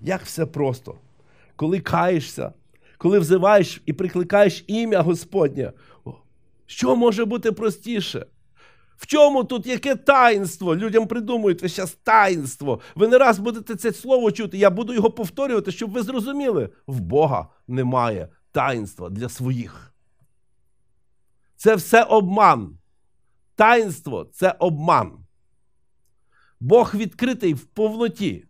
Як все просто, коли каєшся, коли взиваєш і прикликаєш ім'я Господнє, що може бути простіше? В чому тут яке таїнство? Людям придумують ви зараз таїнство. Ви не раз будете це слово чути. Я буду його повторювати, щоб ви зрозуміли. В Бога немає таїнства для своїх. Це все обман. Таїнство це обман. Бог відкритий в повноті.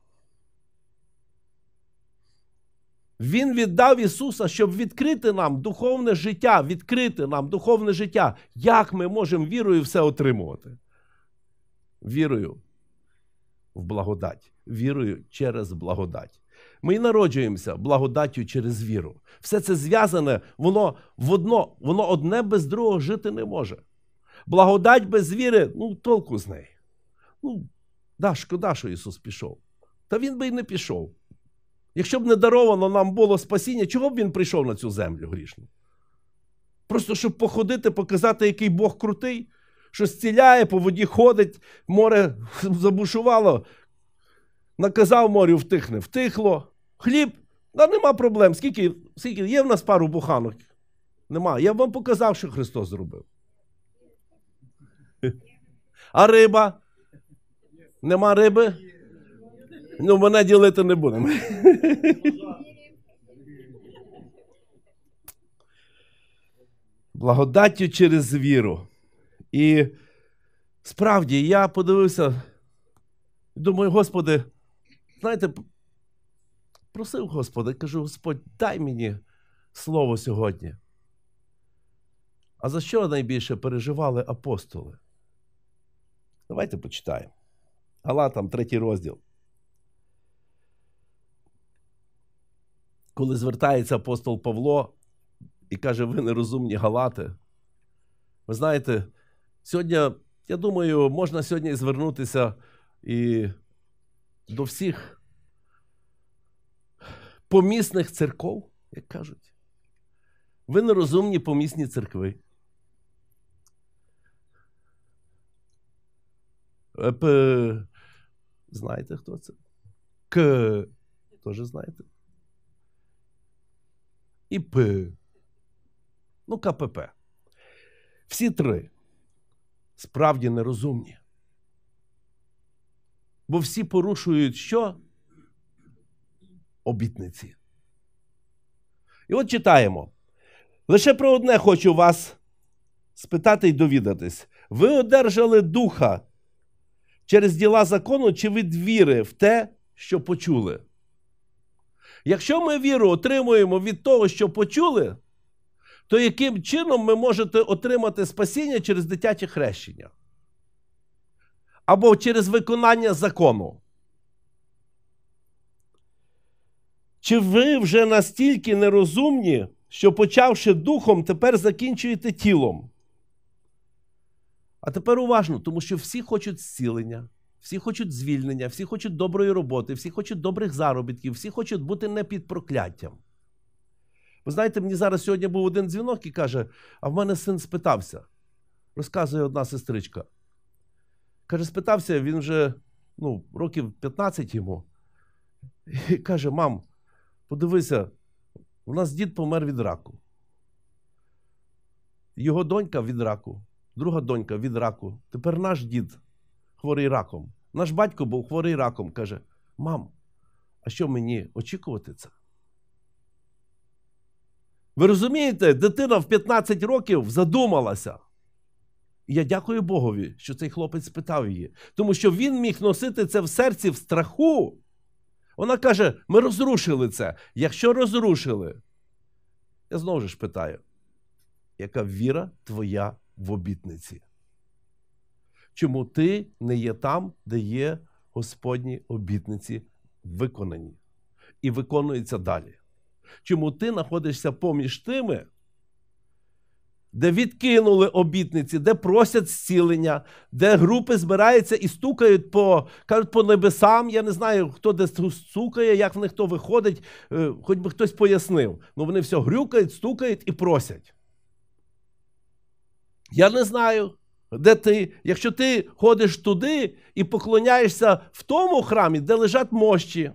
Він віддав Ісуса, щоб відкрити нам духовне життя, відкрити нам духовне життя. Як ми можемо вірою все отримувати? Вірою в благодать, вірою через благодать. Ми народжуємося благодаттю через віру. Все це зв'язане, воно в одно, воно одне без другого жити не може. Благодать без віри, ну, толку з неї. Ну, да, шкода, що Ісус пішов. Та Він би й не пішов. Якщо б не даровано нам було спасіння, чого б він прийшов на цю землю грішну? Просто щоб походити, показати, який Бог крутий, що зціляє, по воді ходить, море забушувало, наказав морю втихне, втихло. Хліб, да нема проблем. Скільки скільки є в нас пару буханок? Нема. Я б вам показав, що Христос зробив. А риба? Нема риби? Ну, вона ділити не будемо. Благодаттю через віру. І справді я подивився, думаю, Господи, знаєте, просив Господа, кажу, Господь, дай мені слово сьогодні. А за що найбільше переживали апостоли? Давайте почитаємо. Галатам, третій розділ. коли звертається апостол Павло і каже, ви нерозумні галати. Ви знаєте, сьогодні, я думаю, можна сьогодні звернутися і до всіх помісних церков, як кажуть. Ви нерозумні помісні церкви. Е, знаєте, хто це? К. Тоже знаєте і П. Ну, КПП. Всі три справді нерозумні. Бо всі порушують що? Обітниці. І от читаємо. Лише про одне хочу вас спитати і довідатись. Ви одержали духа через діла закону чи від віри в те, що почули? Якщо ми віру отримуємо від того, що почули, то яким чином ми можете отримати спасіння через дитяче хрещення? Або через виконання закону? Чи ви вже настільки нерозумні, що почавши духом, тепер закінчуєте тілом? А тепер уважно, тому що всі хочуть зцілення всі хочуть звільнення, всі хочуть доброї роботи, всі хочуть добрих заробітків, всі хочуть бути не під прокляттям. Ви знаєте, мені зараз сьогодні був один дзвінок і каже: а в мене син спитався. Розказує одна сестричка. Каже, спитався, він вже ну, років 15 йому. І каже: мам, подивися, у нас дід помер від раку. Його донька від раку, друга донька від раку. Тепер наш дід хворий раком. Наш батько був хворий раком, каже: Мам, а що мені очікувати це? Ви розумієте, дитина в 15 років задумалася. І я дякую Богові, що цей хлопець спитав її, тому що він міг носити це в серці в страху. Вона каже: ми розрушили це. Якщо розрушили, я знову ж питаю, яка віра твоя в обітниці? чому ти не є там, де є Господні обітниці виконані і виконуються далі. Чому ти знаходишся поміж тими, де відкинули обітниці, де просять зцілення, де групи збираються і стукають по кажуть, по небесам. Я не знаю, хто де стукає, як в них хто виходить, е, хоч би хтось пояснив. Ну вони все грюкають, стукають і просять. Я не знаю, де ти, Якщо ти ходиш туди і поклоняєшся в тому храмі, де лежать мощі,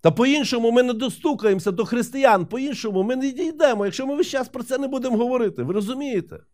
та по-іншому ми не достукаємося до християн, по-іншому ми не дійдемо, якщо ми весь час про це не будемо говорити, ви розумієте?